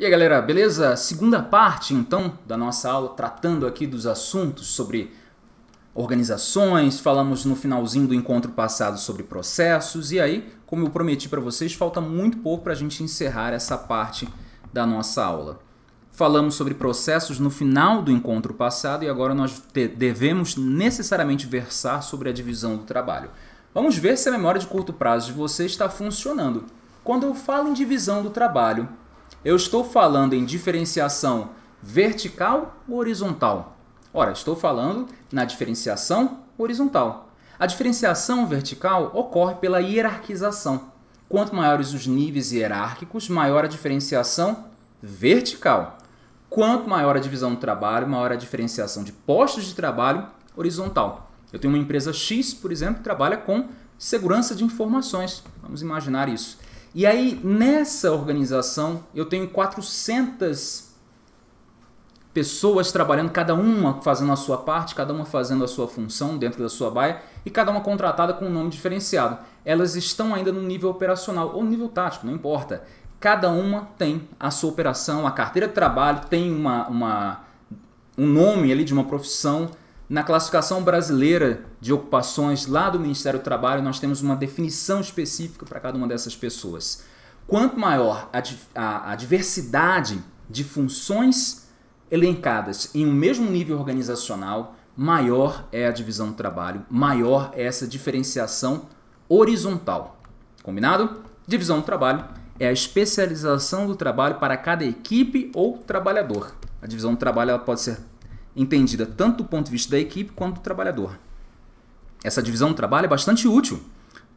E aí galera, beleza? Segunda parte então da nossa aula tratando aqui dos assuntos sobre organizações, falamos no finalzinho do encontro passado sobre processos e aí, como eu prometi para vocês, falta muito pouco para a gente encerrar essa parte da nossa aula. Falamos sobre processos no final do encontro passado e agora nós devemos necessariamente versar sobre a divisão do trabalho. Vamos ver se a memória de curto prazo de vocês está funcionando. Quando eu falo em divisão do trabalho, eu estou falando em diferenciação vertical ou horizontal? Ora, estou falando na diferenciação horizontal. A diferenciação vertical ocorre pela hierarquização. Quanto maiores os níveis hierárquicos, maior a diferenciação vertical. Quanto maior a divisão do trabalho, maior a diferenciação de postos de trabalho horizontal. Eu tenho uma empresa X, por exemplo, que trabalha com segurança de informações. Vamos imaginar isso. E aí, nessa organização, eu tenho 400 pessoas trabalhando, cada uma fazendo a sua parte, cada uma fazendo a sua função dentro da sua baia e cada uma contratada com um nome diferenciado. Elas estão ainda no nível operacional ou nível tático, não importa. Cada uma tem a sua operação, a carteira de trabalho tem uma, uma um nome ali de uma profissão na classificação brasileira de ocupações lá do Ministério do Trabalho, nós temos uma definição específica para cada uma dessas pessoas. Quanto maior a, a, a diversidade de funções elencadas em um mesmo nível organizacional, maior é a divisão do trabalho, maior é essa diferenciação horizontal. Combinado? Divisão do trabalho é a especialização do trabalho para cada equipe ou trabalhador. A divisão do trabalho ela pode ser entendida tanto do ponto de vista da equipe quanto do trabalhador. Essa divisão do trabalho é bastante útil,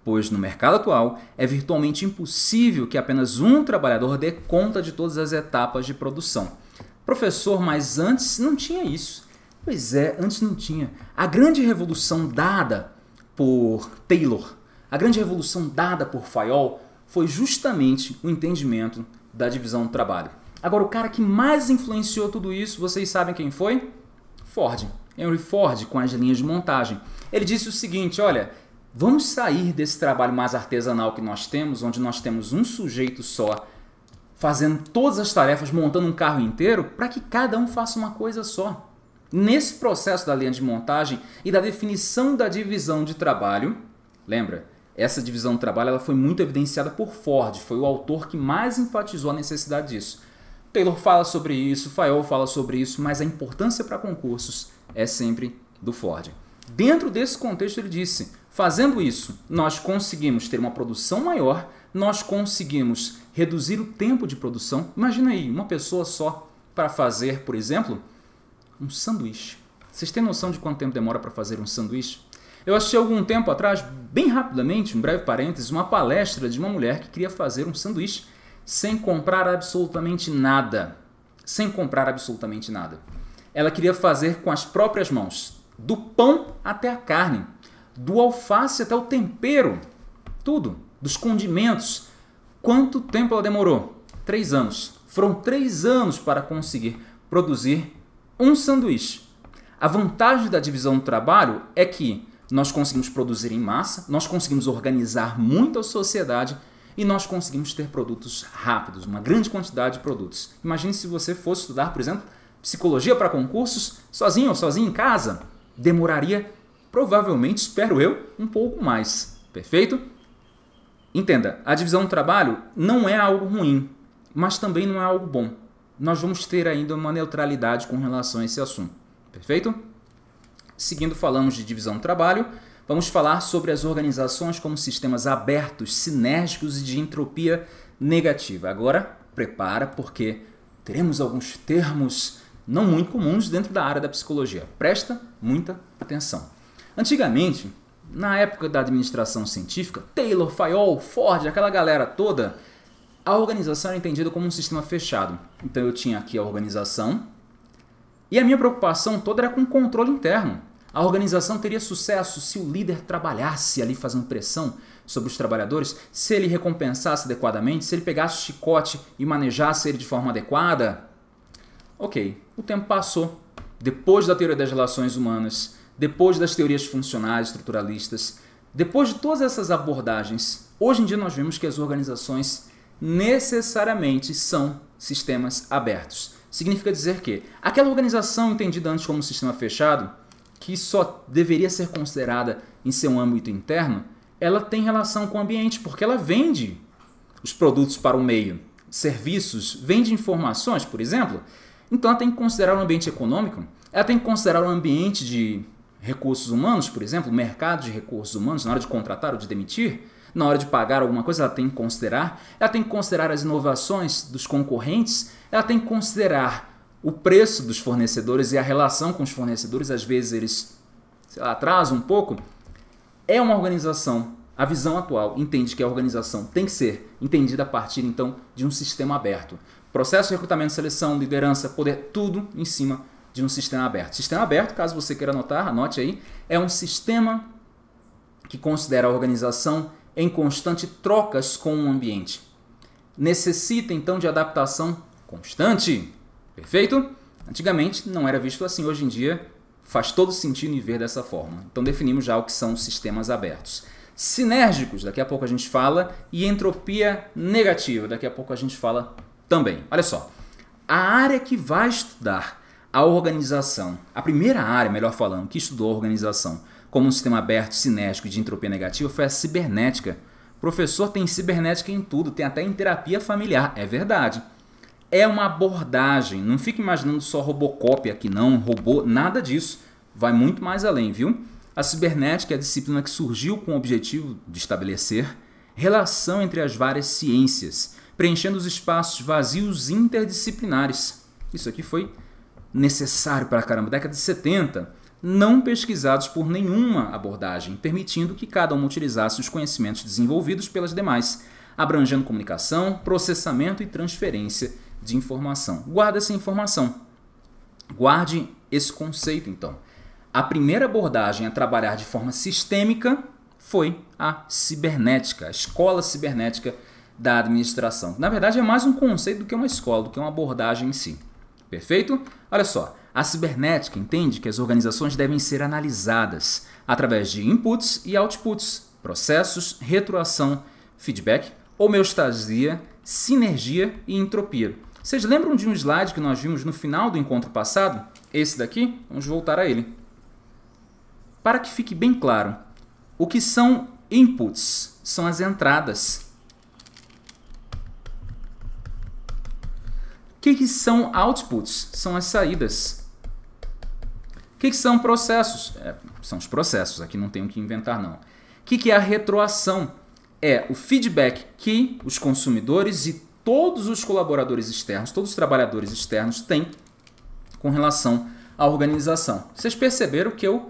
pois no mercado atual é virtualmente impossível que apenas um trabalhador dê conta de todas as etapas de produção. Professor, mas antes não tinha isso. Pois é, antes não tinha. A grande revolução dada por Taylor, a grande revolução dada por Fayol, foi justamente o entendimento da divisão do trabalho. Agora, o cara que mais influenciou tudo isso, vocês sabem quem foi? Ford, Henry Ford, com as linhas de montagem. Ele disse o seguinte: olha, vamos sair desse trabalho mais artesanal que nós temos, onde nós temos um sujeito só fazendo todas as tarefas, montando um carro inteiro, para que cada um faça uma coisa só. Nesse processo da linha de montagem e da definição da divisão de trabalho, lembra? Essa divisão de trabalho ela foi muito evidenciada por Ford, foi o autor que mais enfatizou a necessidade disso. Taylor fala sobre isso, Fayol fala sobre isso, mas a importância para concursos é sempre do Ford. Dentro desse contexto, ele disse: fazendo isso, nós conseguimos ter uma produção maior, nós conseguimos reduzir o tempo de produção. Imagina aí, uma pessoa só para fazer, por exemplo, um sanduíche. Vocês têm noção de quanto tempo demora para fazer um sanduíche? Eu assisti algum tempo atrás, bem rapidamente, um breve parênteses, uma palestra de uma mulher que queria fazer um sanduíche sem comprar absolutamente nada. Sem comprar absolutamente nada. Ela queria fazer com as próprias mãos, do pão até a carne, do alface até o tempero, tudo, dos condimentos. Quanto tempo ela demorou? Três anos. Foram três anos para conseguir produzir um sanduíche. A vantagem da divisão do trabalho é que nós conseguimos produzir em massa, nós conseguimos organizar muito a sociedade e nós conseguimos ter produtos rápidos, uma grande quantidade de produtos. Imagine se você fosse estudar, por exemplo, psicologia para concursos, sozinho ou sozinho em casa. Demoraria, provavelmente, espero eu, um pouco mais. Perfeito? Entenda, a divisão do trabalho não é algo ruim, mas também não é algo bom. Nós vamos ter ainda uma neutralidade com relação a esse assunto. Perfeito? Seguindo, falamos de divisão do trabalho Vamos falar sobre as organizações como sistemas abertos, sinérgicos e de entropia negativa. Agora, prepara porque teremos alguns termos não muito comuns dentro da área da psicologia. Presta muita atenção. Antigamente, na época da administração científica, Taylor, Fayol, Ford, aquela galera toda, a organização era entendida como um sistema fechado. Então eu tinha aqui a organização e a minha preocupação toda era com o controle interno. A organização teria sucesso se o líder trabalhasse ali fazendo pressão sobre os trabalhadores, se ele recompensasse adequadamente, se ele pegasse o chicote e manejasse ele de forma adequada. Ok, o tempo passou. Depois da teoria das relações humanas, depois das teorias funcionais estruturalistas, depois de todas essas abordagens, hoje em dia nós vemos que as organizações necessariamente são sistemas abertos. Significa dizer que aquela organização entendida antes como sistema fechado que só deveria ser considerada em seu âmbito interno, ela tem relação com o ambiente, porque ela vende os produtos para o meio, serviços, vende informações, por exemplo. Então ela tem que considerar o ambiente econômico, ela tem que considerar o ambiente de recursos humanos, por exemplo, o mercado de recursos humanos, na hora de contratar ou de demitir, na hora de pagar alguma coisa, ela tem que considerar, ela tem que considerar as inovações dos concorrentes, ela tem que considerar o preço dos fornecedores e a relação com os fornecedores, às vezes eles sei lá, atrasam um pouco, é uma organização. A visão atual entende que a organização tem que ser entendida a partir então de um sistema aberto. Processo, recrutamento, seleção, liderança, poder, tudo em cima de um sistema aberto. Sistema aberto, caso você queira anotar, anote aí, é um sistema que considera a organização em constante trocas com o ambiente. Necessita então de adaptação constante Perfeito? Antigamente não era visto assim, hoje em dia faz todo sentido em ver dessa forma. Então definimos já o que são sistemas abertos. Sinérgicos, daqui a pouco a gente fala, e entropia negativa, daqui a pouco a gente fala também. Olha só, a área que vai estudar a organização, a primeira área, melhor falando, que estudou a organização como um sistema aberto, sinérgico de entropia negativa foi a cibernética. O professor tem cibernética em tudo, tem até em terapia familiar, é verdade é uma abordagem. Não fique imaginando só Robocop aqui não, robô, nada disso. Vai muito mais além, viu? A cibernética é a disciplina que surgiu com o objetivo de estabelecer relação entre as várias ciências, preenchendo os espaços vazios interdisciplinares. Isso aqui foi necessário para caramba, década de 70, não pesquisados por nenhuma abordagem, permitindo que cada uma utilizasse os conhecimentos desenvolvidos pelas demais, abrangendo comunicação, processamento e transferência de informação. Guarde essa informação. Guarde esse conceito, então. A primeira abordagem a trabalhar de forma sistêmica foi a cibernética, a escola cibernética da administração. Na verdade, é mais um conceito do que uma escola, do que uma abordagem em si. Perfeito? Olha só, a cibernética entende que as organizações devem ser analisadas através de inputs e outputs, processos, retroação, feedback, homeostasia, sinergia e entropia. Vocês lembram de um slide que nós vimos no final do encontro passado? Esse daqui? Vamos voltar a ele. Para que fique bem claro, o que são inputs? São as entradas. O que, que são outputs? São as saídas. O que, que são processos? É, são os processos, aqui não tenho que inventar não. O que, que é a retroação? É o feedback que os consumidores e todos os colaboradores externos, todos os trabalhadores externos têm com relação à organização. Vocês perceberam que eu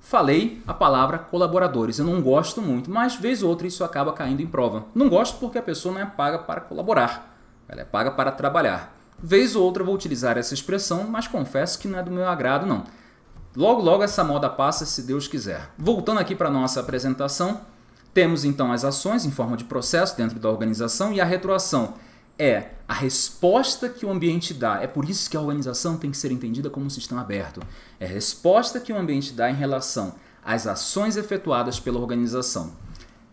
falei a palavra colaboradores. Eu não gosto muito, mas vez ou outra isso acaba caindo em prova. Não gosto porque a pessoa não é paga para colaborar, ela é paga para trabalhar. Vez ou outra vou utilizar essa expressão, mas confesso que não é do meu agrado não. Logo logo essa moda passa se Deus quiser. Voltando aqui para nossa apresentação, temos então as ações em forma de processo dentro da organização e a retroação é a resposta que o ambiente dá. É por isso que a organização tem que ser entendida como um sistema aberto. É a resposta que o ambiente dá em relação às ações efetuadas pela organização.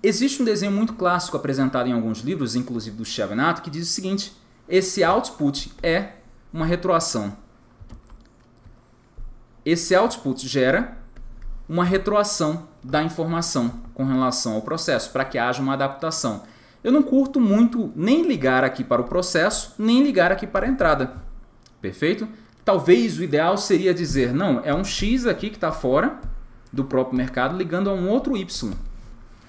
Existe um desenho muito clássico apresentado em alguns livros, inclusive do Chavanato, que diz o seguinte: esse output é uma retroação. Esse output gera uma retroação da informação com relação ao processo, para que haja uma adaptação. Eu não curto muito nem ligar aqui para o processo, nem ligar aqui para a entrada. Perfeito? Talvez o ideal seria dizer, não, é um X aqui que está fora do próprio mercado ligando a um outro Y.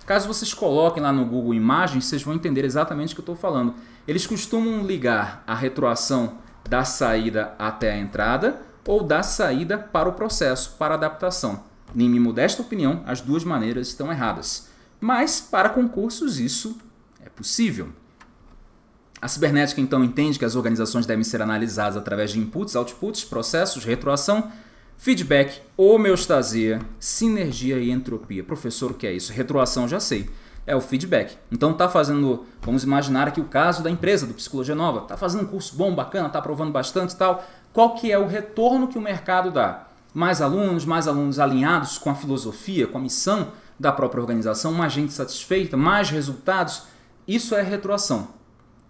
Caso vocês coloquem lá no Google Imagens, vocês vão entender exatamente o que eu estou falando. Eles costumam ligar a retroação da saída até a entrada ou da saída para o processo, para a adaptação. Em minha modesta opinião, as duas maneiras estão erradas. Mas, para concursos, isso é possível. A cibernética então entende que as organizações devem ser analisadas através de inputs, outputs, processos, retroação, feedback, homeostasia, sinergia e entropia. Professor, o que é isso? Retroação, já sei. É o feedback. Então tá fazendo, vamos imaginar aqui o caso da empresa do Psicologia Nova, tá fazendo um curso bom, bacana, tá aprovando bastante e tal. Qual que é o retorno que o mercado dá? Mais alunos, mais alunos alinhados com a filosofia, com a missão da própria organização, mais gente satisfeita, mais resultados isso é retroação.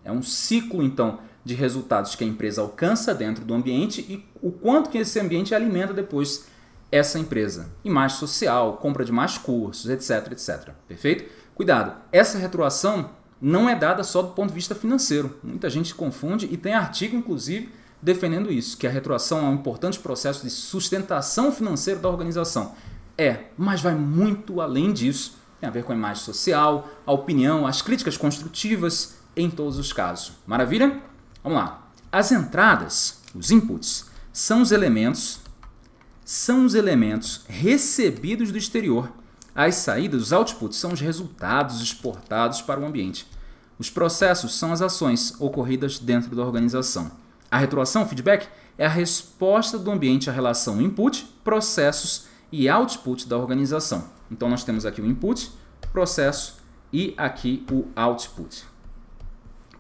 É um ciclo, então, de resultados que a empresa alcança dentro do ambiente e o quanto que esse ambiente alimenta depois essa empresa. Imagem social, compra de mais cursos, etc, etc. Perfeito? Cuidado, essa retroação não é dada só do ponto de vista financeiro. Muita gente confunde e tem artigo, inclusive, defendendo isso, que a retroação é um importante processo de sustentação financeira da organização. É, mas vai muito além disso tem a ver com a imagem social, a opinião, as críticas construtivas em todos os casos. Maravilha? Vamos lá. As entradas, os inputs, são os elementos são os elementos recebidos do exterior. As saídas, os outputs, são os resultados exportados para o ambiente. Os processos são as ações ocorridas dentro da organização. A retroação, o feedback, é a resposta do ambiente à relação input, processos e output da organização. Então nós temos aqui o input, processo e aqui o output.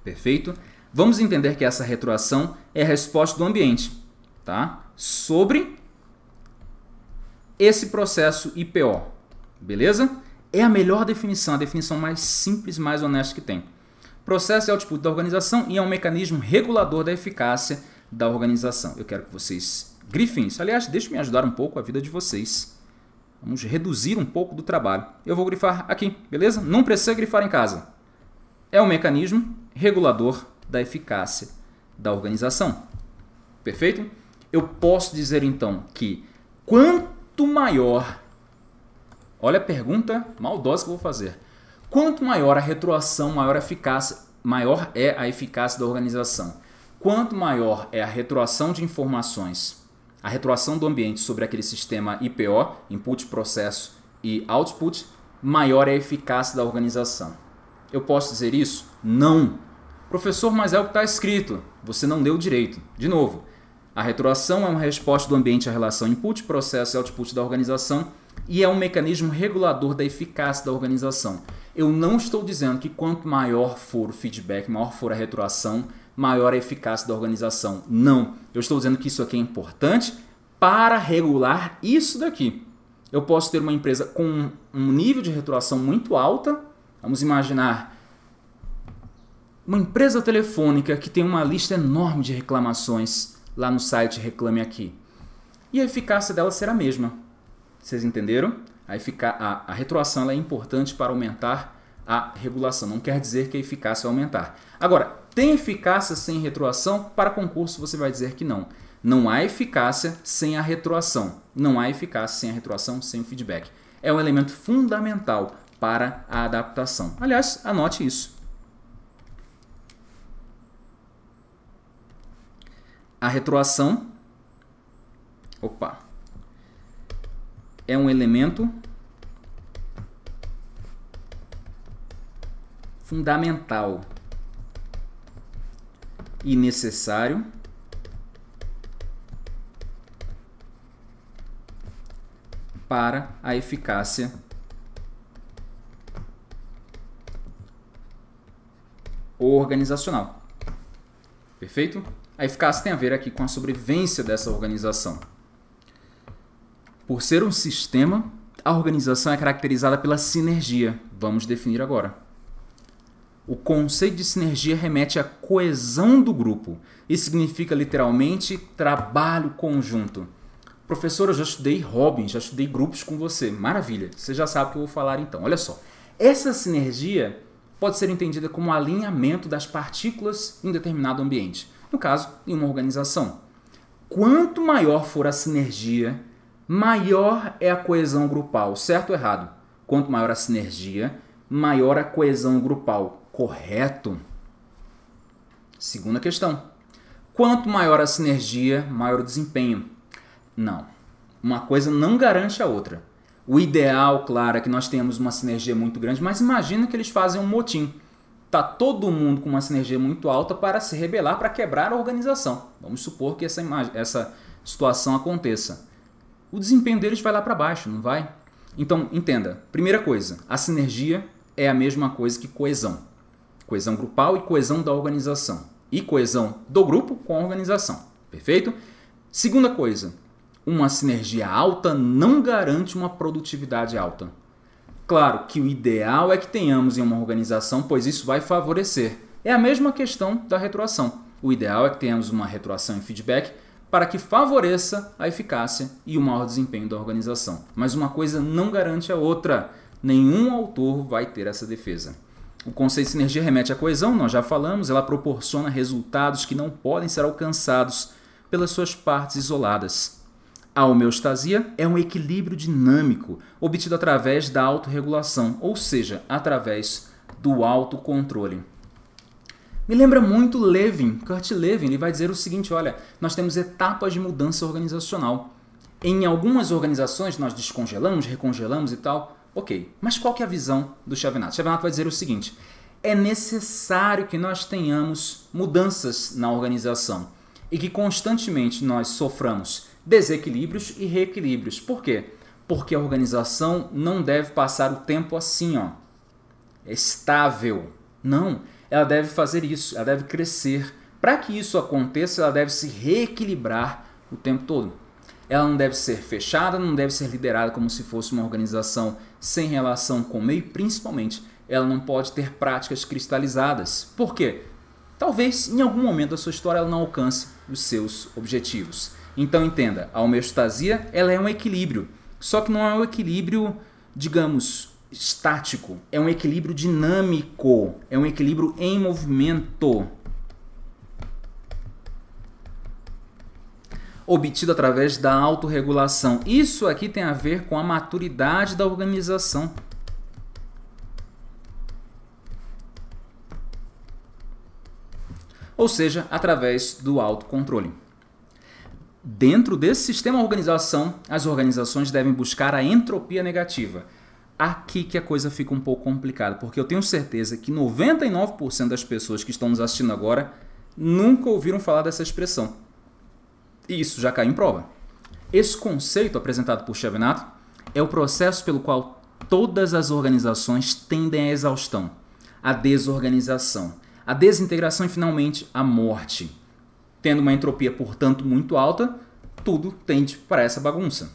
Perfeito? Vamos entender que essa retroação é a resposta do ambiente tá? sobre esse processo IPO. Beleza? É a melhor definição, a definição mais simples, mais honesta que tem. Processo é output da organização e é um mecanismo regulador da eficácia da organização. Eu quero que vocês grifem isso. Aliás, deixe me ajudar um pouco a vida de vocês. Vamos reduzir um pouco do trabalho. Eu vou grifar aqui, beleza? Não precisa grifar em casa. É um mecanismo regulador da eficácia da organização. Perfeito? Eu posso dizer então que quanto maior. Olha a pergunta maldosa que eu vou fazer. Quanto maior a retroação, maior a eficácia, maior é a eficácia da organização. Quanto maior é a retroação de informações a retroação do ambiente sobre aquele sistema IPO, input, processo e output, maior é a eficácia da organização. Eu posso dizer isso? Não! Professor, mas é o que está escrito. Você não deu direito. De novo, a retroação é uma resposta do ambiente à relação input, processo e output da organização e é um mecanismo regulador da eficácia da organização. Eu não estou dizendo que quanto maior for o feedback, maior for a retroação, maior a eficácia da organização. Não. Eu estou dizendo que isso aqui é importante para regular isso daqui. Eu posso ter uma empresa com um nível de retroação muito alta. Vamos imaginar uma empresa telefônica que tem uma lista enorme de reclamações lá no site Reclame Aqui. E a eficácia dela será a mesma. Vocês entenderam? A, a, a retroação é importante para aumentar a regulação. Não quer dizer que a eficácia vai aumentar. Agora, tem eficácia sem retroação? Para concurso você vai dizer que não. Não há eficácia sem a retroação. Não há eficácia sem a retroação, sem o feedback. É um elemento fundamental para a adaptação. Aliás, anote isso. A retroação opa, é um elemento fundamental e necessário para a eficácia organizacional. Perfeito? A eficácia tem a ver aqui com a sobrevivência dessa organização. Por ser um sistema, a organização é caracterizada pela sinergia. Vamos definir agora. O conceito de sinergia remete à coesão do grupo e significa literalmente trabalho conjunto. Professor, eu já estudei Robin, já estudei grupos com você. Maravilha, você já sabe o que eu vou falar então. Olha só, essa sinergia pode ser entendida como alinhamento das partículas em determinado ambiente, no caso, em uma organização. Quanto maior for a sinergia, maior é a coesão grupal, certo ou errado? Quanto maior a sinergia, maior a coesão grupal correto? Segunda questão. Quanto maior a sinergia, maior o desempenho. Não. Uma coisa não garante a outra. O ideal, claro, é que nós tenhamos uma sinergia muito grande, mas imagina que eles fazem um motim. Tá todo mundo com uma sinergia muito alta para se rebelar, para quebrar a organização. Vamos supor que essa, essa situação aconteça. O desempenho deles vai lá para baixo, não vai? Então, entenda. Primeira coisa, a sinergia é a mesma coisa que coesão coesão grupal e coesão da organização. E coesão do grupo com a organização. Perfeito? Segunda coisa, uma sinergia alta não garante uma produtividade alta. Claro que o ideal é que tenhamos em uma organização, pois isso vai favorecer. É a mesma questão da retroação. O ideal é que tenhamos uma retroação e feedback para que favoreça a eficácia e o maior desempenho da organização. Mas uma coisa não garante a outra. Nenhum autor vai ter essa defesa. O conceito de sinergia remete à coesão, nós já falamos, ela proporciona resultados que não podem ser alcançados pelas suas partes isoladas. A homeostasia é um equilíbrio dinâmico obtido através da autorregulação, ou seja, através do autocontrole. Me lembra muito Levin, Kurt Levin, ele vai dizer o seguinte, olha, nós temos etapas de mudança organizacional. Em algumas organizações nós descongelamos, recongelamos e tal, Ok, mas qual que é a visão do Chavinato? Chavinato vai dizer o seguinte, é necessário que nós tenhamos mudanças na organização e que constantemente nós soframos desequilíbrios e reequilíbrios. Por quê? Porque a organização não deve passar o tempo assim, ó, é estável. Não, ela deve fazer isso, ela deve crescer. Para que isso aconteça, ela deve se reequilibrar o tempo todo ela não deve ser fechada, não deve ser liderada como se fosse uma organização sem relação com o meio, principalmente ela não pode ter práticas cristalizadas. Por quê? Talvez em algum momento da sua história ela não alcance os seus objetivos. Então entenda, a homeostasia ela é um equilíbrio, só que não é um equilíbrio, digamos, estático, é um equilíbrio dinâmico, é um equilíbrio em movimento. obtido através da autorregulação. Isso aqui tem a ver com a maturidade da organização. Ou seja, através do autocontrole. Dentro desse sistema de organização, as organizações devem buscar a entropia negativa. Aqui que a coisa fica um pouco complicada, porque eu tenho certeza que 99% das pessoas que estão nos assistindo agora nunca ouviram falar dessa expressão. E isso já cai em prova. Esse conceito apresentado por Chevenat é o processo pelo qual todas as organizações tendem à exaustão, à desorganização, à desintegração e finalmente à morte. Tendo uma entropia, portanto, muito alta, tudo tende para essa bagunça.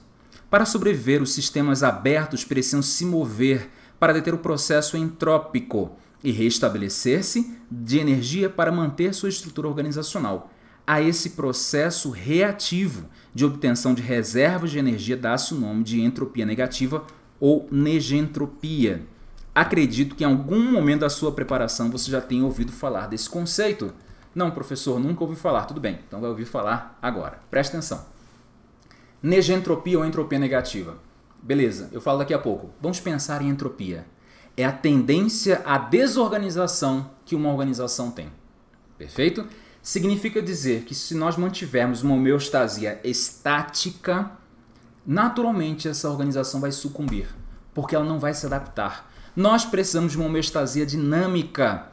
Para sobreviver, os sistemas abertos precisam se mover para deter o processo entrópico e restabelecer-se de energia para manter sua estrutura organizacional a esse processo reativo de obtenção de reservas de energia, dá-se o nome de entropia negativa ou negentropia. Acredito que em algum momento da sua preparação você já tenha ouvido falar desse conceito. Não, professor, nunca ouvi falar. Tudo bem, então vai ouvir falar agora. Preste atenção. Negentropia ou entropia negativa? Beleza, eu falo daqui a pouco. Vamos pensar em entropia. É a tendência à desorganização que uma organização tem. Perfeito? Significa dizer que se nós mantivermos uma homeostasia estática, naturalmente essa organização vai sucumbir, porque ela não vai se adaptar. Nós precisamos de uma homeostasia dinâmica.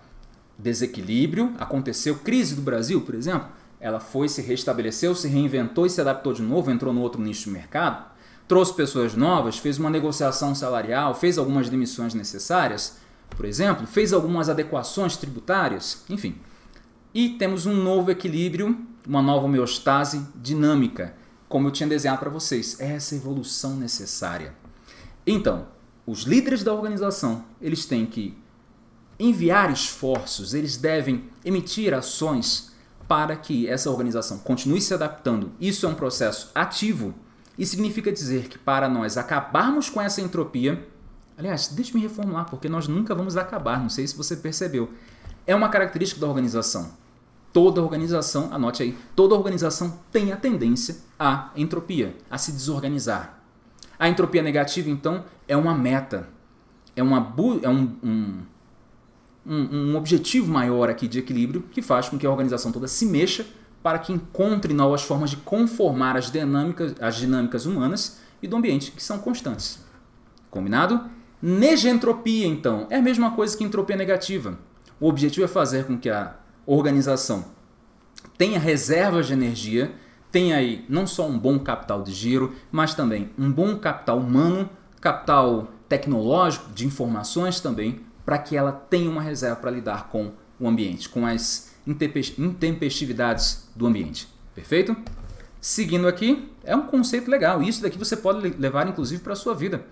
Desequilíbrio, aconteceu crise do Brasil, por exemplo, ela foi, se restabeleceu, se reinventou e se adaptou de novo, entrou no outro nicho de mercado, trouxe pessoas novas, fez uma negociação salarial, fez algumas demissões necessárias, por exemplo, fez algumas adequações tributárias, enfim. E temos um novo equilíbrio, uma nova homeostase dinâmica, como eu tinha desenhado para vocês. É essa evolução necessária. Então, os líderes da organização, eles têm que enviar esforços, eles devem emitir ações para que essa organização continue se adaptando. Isso é um processo ativo e significa dizer que para nós acabarmos com essa entropia, aliás, deixe me reformular, porque nós nunca vamos acabar, não sei se você percebeu. É uma característica da organização toda organização, anote aí, toda organização tem a tendência à entropia, a se desorganizar. A entropia negativa, então, é uma meta, é, uma é um, um, um, um objetivo maior aqui de equilíbrio que faz com que a organização toda se mexa para que encontre novas formas de conformar as dinâmicas, as dinâmicas humanas e do ambiente, que são constantes. Combinado? Negentropia, então, é a mesma coisa que entropia negativa. O objetivo é fazer com que a organização tenha reservas de energia, tenha aí não só um bom capital de giro, mas também um bom capital humano, capital tecnológico, de informações também, para que ela tenha uma reserva para lidar com o ambiente, com as intempestividades do ambiente. Perfeito? Seguindo aqui, é um conceito legal. Isso daqui você pode levar inclusive para a sua vida.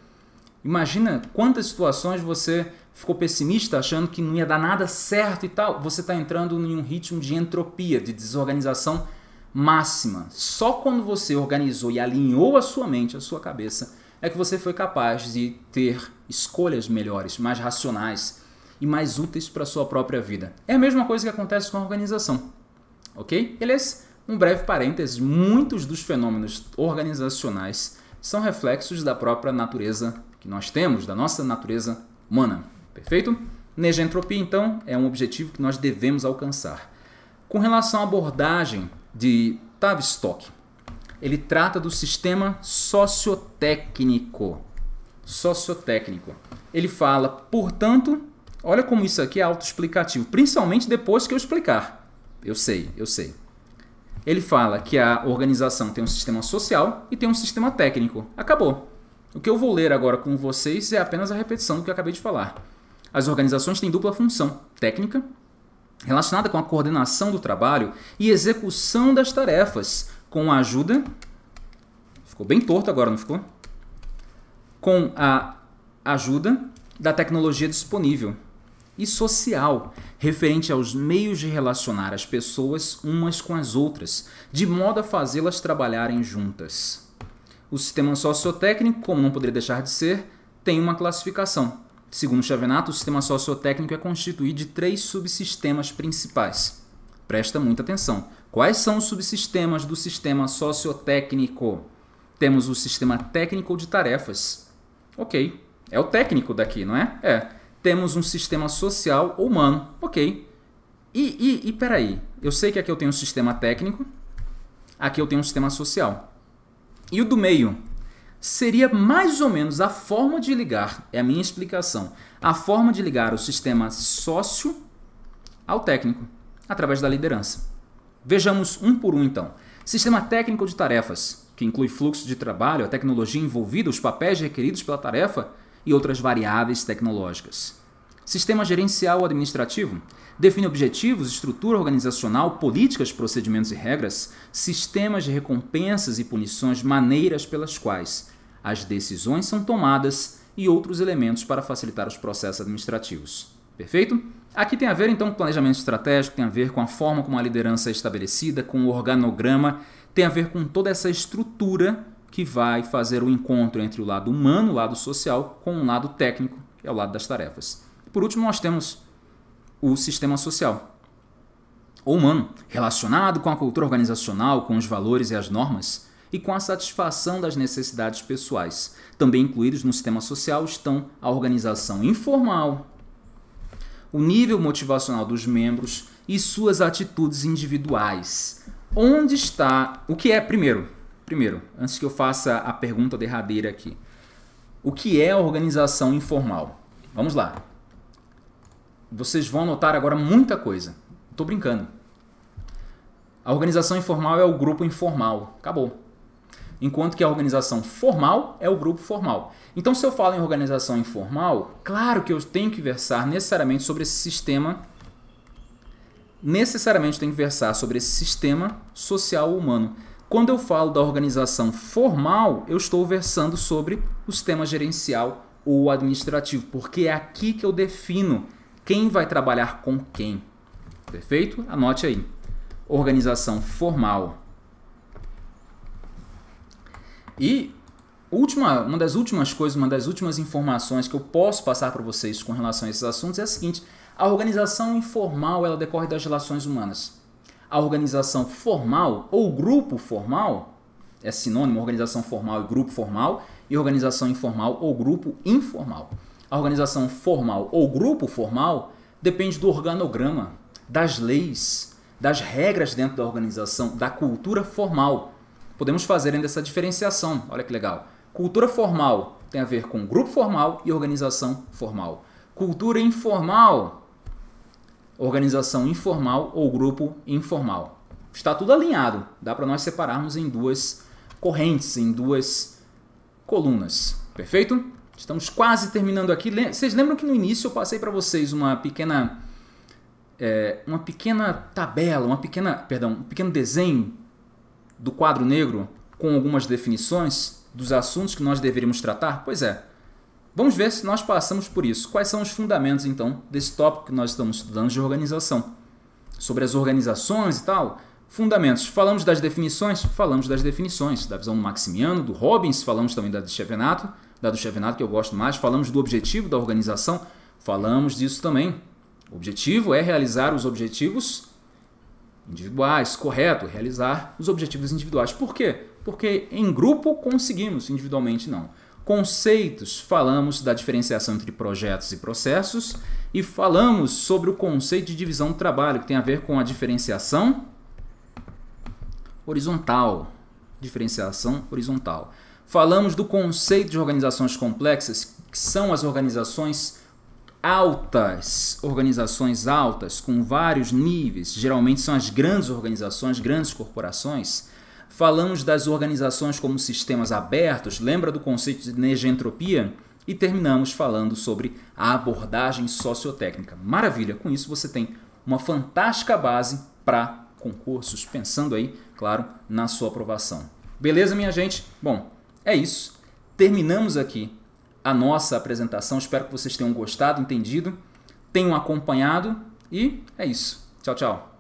Imagina quantas situações você ficou pessimista, achando que não ia dar nada certo e tal, você está entrando em um ritmo de entropia, de desorganização máxima. Só quando você organizou e alinhou a sua mente, a sua cabeça, é que você foi capaz de ter escolhas melhores, mais racionais e mais úteis para a sua própria vida. É a mesma coisa que acontece com a organização. Ok? Beleza? Um breve parênteses muitos dos fenômenos organizacionais são reflexos da própria natureza que nós temos, da nossa natureza humana. Perfeito? Negentropia, então, é um objetivo que nós devemos alcançar. Com relação à abordagem de Tavistock, ele trata do sistema sociotécnico. Sociotécnico. Ele fala, portanto, olha como isso aqui é autoexplicativo, principalmente depois que eu explicar. Eu sei, eu sei. Ele fala que a organização tem um sistema social e tem um sistema técnico. Acabou. O que eu vou ler agora com vocês é apenas a repetição do que eu acabei de falar. As organizações têm dupla função: técnica, relacionada com a coordenação do trabalho, e execução das tarefas, com a ajuda. Ficou bem torto agora, não ficou? Com a ajuda da tecnologia disponível. E social, referente aos meios de relacionar as pessoas umas com as outras, de modo a fazê-las trabalharem juntas. O sistema sociotécnico, como não poderia deixar de ser, tem uma classificação, Segundo Chavenato, o sistema sociotécnico é constituído de três subsistemas principais. Presta muita atenção. Quais são os subsistemas do sistema sociotécnico? Temos o sistema técnico de tarefas. Ok, é o técnico daqui, não é? É. Temos um sistema social humano. Ok. E, e, e peraí, eu sei que aqui eu tenho um sistema técnico, aqui eu tenho um sistema social. E o do meio? seria mais ou menos a forma de ligar, é a minha explicação, a forma de ligar o sistema sócio ao técnico, através da liderança. Vejamos um por um então. Sistema técnico de tarefas, que inclui fluxo de trabalho, a tecnologia envolvida, os papéis requeridos pela tarefa e outras variáveis tecnológicas. Sistema gerencial administrativo define objetivos, estrutura organizacional, políticas, procedimentos e regras, sistemas de recompensas e punições, maneiras pelas quais as decisões são tomadas e outros elementos para facilitar os processos administrativos. Perfeito? Aqui tem a ver então com planejamento estratégico, tem a ver com a forma como a liderança é estabelecida, com o organograma, tem a ver com toda essa estrutura que vai fazer o encontro entre o lado humano, o lado social, com o lado técnico, que é o lado das tarefas. Por último, nós temos o sistema social ou humano, relacionado com a cultura organizacional, com os valores e as normas, e com a satisfação das necessidades pessoais. Também incluídos no sistema social estão a organização informal, o nível motivacional dos membros e suas atitudes individuais. Onde está o que é primeiro? Primeiro, antes que eu faça a pergunta derradeira aqui. O que é a organização informal? Vamos lá vocês vão notar agora muita coisa. Estou brincando. A organização informal é o grupo informal. Acabou. Enquanto que a organização formal é o grupo formal. Então, se eu falo em organização informal, claro que eu tenho que versar necessariamente sobre esse sistema. Necessariamente tenho que versar sobre esse sistema social humano. Quando eu falo da organização formal, eu estou versando sobre o sistema gerencial ou administrativo, porque é aqui que eu defino quem vai trabalhar com quem. Perfeito? Anote aí. Organização formal. E última, uma das últimas coisas, uma das últimas informações que eu posso passar para vocês com relação a esses assuntos é a seguinte: a organização informal ela decorre das relações humanas. A organização formal ou grupo formal é sinônimo organização formal e grupo formal e organização informal ou grupo informal. A organização formal ou grupo formal depende do organograma, das leis, das regras dentro da organização, da cultura formal. Podemos fazer ainda essa diferenciação. Olha que legal. Cultura formal tem a ver com grupo formal e organização formal. Cultura informal, organização informal ou grupo informal. Está tudo alinhado. Dá para nós separarmos em duas correntes, em duas colunas. Perfeito? Estamos quase terminando aqui. Vocês lembram que no início eu passei para vocês uma pequena é, uma pequena tabela, uma pequena, perdão, um pequeno desenho do quadro negro com algumas definições dos assuntos que nós deveríamos tratar? Pois é. Vamos ver se nós passamos por isso. Quais são os fundamentos então desse tópico que nós estamos estudando de organização? Sobre as organizações e tal, Fundamentos. Falamos das definições? Falamos das definições. Da visão do Maximiano, do Robbins, falamos também da de Chevenato da do Chevenato, que eu gosto mais. Falamos do objetivo da organização, falamos disso também. O objetivo é realizar os objetivos individuais, correto? Realizar os objetivos individuais. Por quê? Porque em grupo conseguimos, individualmente não. Conceitos, falamos da diferenciação entre projetos e processos e falamos sobre o conceito de divisão do trabalho, que tem a ver com a diferenciação horizontal. Diferenciação horizontal. Falamos do conceito de organizações complexas, que são as organizações altas, organizações altas com vários níveis, geralmente são as grandes organizações, grandes corporações. Falamos das organizações como sistemas abertos, lembra do conceito de negentropia? E terminamos falando sobre a abordagem sociotécnica. Maravilha, com isso você tem uma fantástica base para concursos, pensando aí, claro, na sua aprovação. Beleza, minha gente? Bom, é isso. Terminamos aqui a nossa apresentação. Espero que vocês tenham gostado, entendido, tenham acompanhado e é isso. Tchau, tchau.